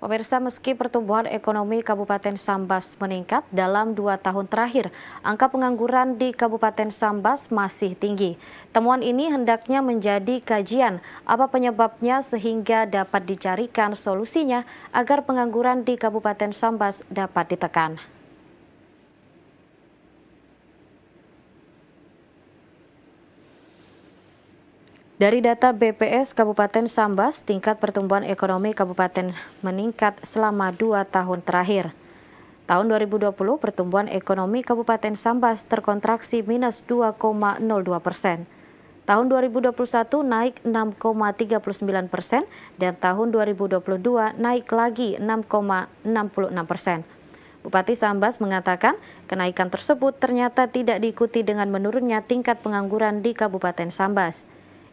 Pemirsa, meski pertumbuhan ekonomi Kabupaten Sambas meningkat dalam dua tahun terakhir, angka pengangguran di Kabupaten Sambas masih tinggi. Temuan ini hendaknya menjadi kajian apa penyebabnya sehingga dapat dicarikan solusinya agar pengangguran di Kabupaten Sambas dapat ditekan. Dari data BPS Kabupaten Sambas, tingkat pertumbuhan ekonomi kabupaten meningkat selama dua tahun terakhir. Tahun 2020, pertumbuhan ekonomi Kabupaten Sambas terkontraksi minus 2,02 persen. Tahun 2021 naik 6,39 persen dan tahun 2022 naik lagi 6,66 persen. Bupati Sambas mengatakan kenaikan tersebut ternyata tidak diikuti dengan menurunnya tingkat pengangguran di Kabupaten Sambas.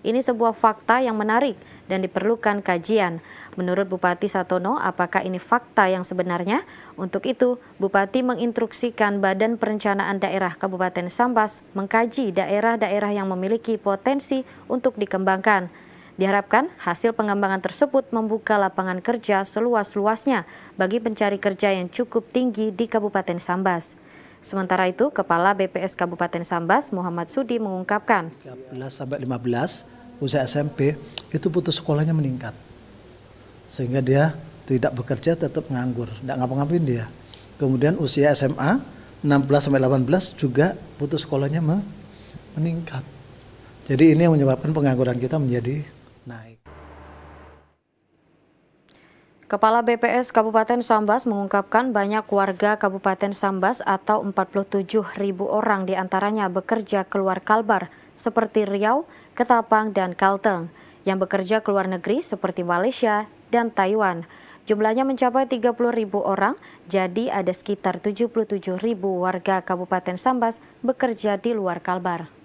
Ini sebuah fakta yang menarik dan diperlukan kajian. Menurut Bupati Satono, apakah ini fakta yang sebenarnya? Untuk itu, Bupati menginstruksikan Badan Perencanaan Daerah Kabupaten Sambas mengkaji daerah-daerah yang memiliki potensi untuk dikembangkan. Diharapkan hasil pengembangan tersebut membuka lapangan kerja seluas-luasnya bagi pencari kerja yang cukup tinggi di Kabupaten Sambas. Sementara itu, Kepala BPS Kabupaten Sambas, Muhammad Sudi, mengungkapkan. 15 sampai 15 usia SMP itu putus sekolahnya meningkat sehingga dia tidak bekerja tetap nganggur tidak ngapa-ngapain dia kemudian usia SMA 16 sampai 18 juga putus sekolahnya meningkat jadi ini yang menyebabkan pengangguran kita menjadi naik Kepala BPS Kabupaten Sambas mengungkapkan banyak warga Kabupaten Sambas atau 47 ribu orang diantaranya bekerja keluar Kalbar seperti Riau, Ketapang, dan Kalteng, yang bekerja ke luar negeri seperti Malaysia dan Taiwan. Jumlahnya mencapai 30 ribu orang, jadi ada sekitar 77 ribu warga Kabupaten Sambas bekerja di luar Kalbar.